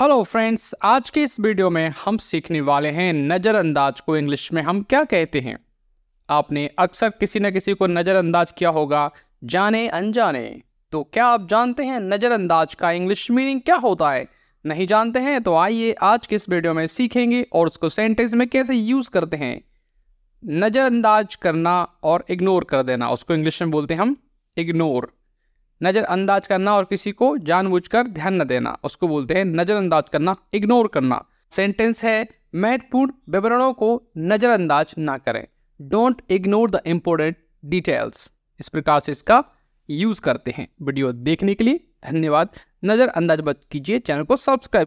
hello friends आज के इस वीडियो में हम सीखने वाले हैं नज़रअंदाज को इंग्लिश में हम क्या कहते हैं आपने अक्सर किसी न किसी को नज़रअंदाज किया होगा जाने अनजाने तो क्या आप जानते हैं नज़रअंदाज का इंग्लिश मीनिंग क्या होता है नहीं जानते हैं तो आइए आज के इस वीडियो में सीखेंगे और उसको सेंटेंस में कैसे यूज़ करते हैं नज़रअंदाज करना और इग्नोर कर देना उसको इंग्लिश में बोलते हैं हम इग्नोर नज़रअंदाज करना और किसी को जानबूझकर ध्यान न देना उसको बोलते हैं नज़रअंदाज करना इग्नोर करना सेंटेंस है महत्वपूर्ण विवरणों को नज़रअंदाज ना करें don't ignore the important details इस प्रकार से इसका यूज़ करते हैं वीडियो देखने के लिए धन्यवाद नज़रअंदाज मत कीजिए चैनल को सब्सक्राइब